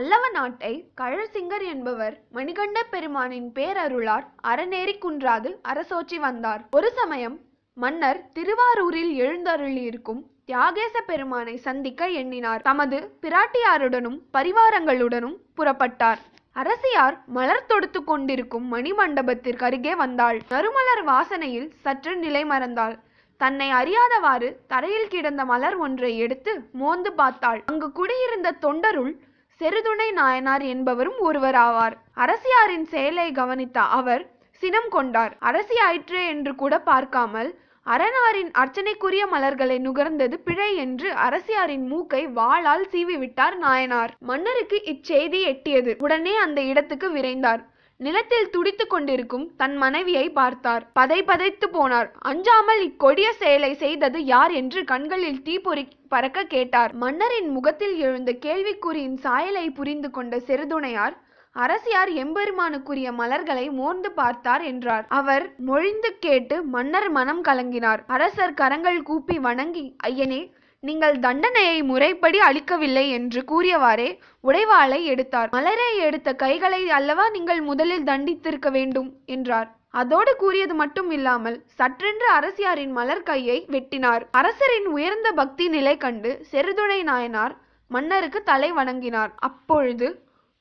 பல்லவ நாட்டை கழசிங்கர் என்பவர் மணிகண்ட பெருமானின் பேரருளார் அறநேரி குன்றாது அரசோச்சி வந்தார் ஒரு சமயம் மன்னர் திருவாரூரில் எழுந்தருளியிருக்கும் தியாகேச பெருமானை சந்திக்க எண்ணினார் தமது பிராட்டியாருடனும் பரிவாரங்களுடனும் புறப்பட்டார் அரசியார் மலர் தொடுத்து கொண்டிருக்கும் மணிமண்டபத்திற்கு அருகே வந்தாள் நறுமலர் வாசனையில் சற்று நிலை மறந்தாள் தன்னை அறியாதவாறு தரையில் கிடந்த மலர் ஒன்றை எடுத்து மோந்து பார்த்தாள் அங்கு குடியிருந்த தொண்டருள் செருதுணை நாயனார் என்பவரும் ஒருவர் ஆவார் அரசியாரின் செயலை கவனித்த அவர் சினம் கொண்டார் அரசியாயிற்றே என்று கூட பார்க்காமல் அரணாரின் அர்ச்சனைக்குரிய மலர்களை நுகர்ந்தது பிழை என்று அரசியாரின் மூக்கை வாளால் சீவிவிட்டார் நாயனார் மன்னருக்கு இச்செய்தி எட்டியது உடனே அந்த இடத்துக்கு விரைந்தார் நிலத்தில் துடித்து கொண்டிருக்கும் தன் மனைவியை பார்த்தார் பதை பதைத்து போனார் அஞ்சாமல் இக்கொடிய செயலை செய்தது யார் என்று கண்களில் தீப்பொறி பறக்க கேட்டார் மன்னரின் முகத்தில் எழுந்த கேள்விக்குறியின் சாயலை புரிந்து கொண்ட செருதுணையார் அரசியார் எம்பெருமானுக்குரிய மலர்களை மோர்ந்து பார்த்தார் என்றார் அவர் மொழிந்து கேட்டு மன்னர் மனம் கலங்கினார் அரசர் கரங்கள் கூப்பி வணங்கி ஐயனே நீங்கள் தண்டனையை முறைப்படி அளிக்கவில்லை என்று கூறியவாறே உடைவாளை எடுத்தார் மலரை எடுத்த கைகளை அல்லவா நீங்கள் முதலில் தண்டித்திருக்க வேண்டும் என்றார் அதோடு கூறியது மட்டும் இல்லாமல் சற்றென்று அரசியாரின் மலர் கையை வெட்டினார் அரசரின் உயர்ந்த பக்தி நிலை கண்டு செருதுணை நாயனார் மன்னருக்கு தலை வணங்கினார் அப்பொழுது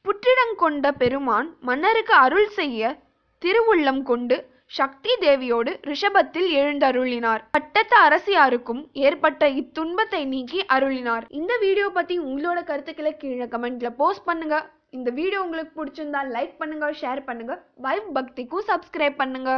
புற்றிடங்கொண்ட பெருமான் மன்னருக்கு அருள் செய்ய திருவுள்ளம் கொண்டு சக்தி தேவியோடு ரிஷபத்தில் எழுந்தருளினார் பட்டத்த அரசியாருக்கும் ஏற்பட்ட இத்துன்பத்தை நீக்கி அருளினார் இந்த வீடியோ பத்தி உங்களோட கருத்துக்களை கீழே கமெண்ட்ல போஸ்ட் பண்ணுங்க இந்த வீடியோ உங்களுக்கு பிடிச்சிருந்தா லைக் பண்ணுங்க ஷேர் பண்ணுங்க வைப் பக்திக்கும் சப்ஸ்கிரைப் பண்ணுங்க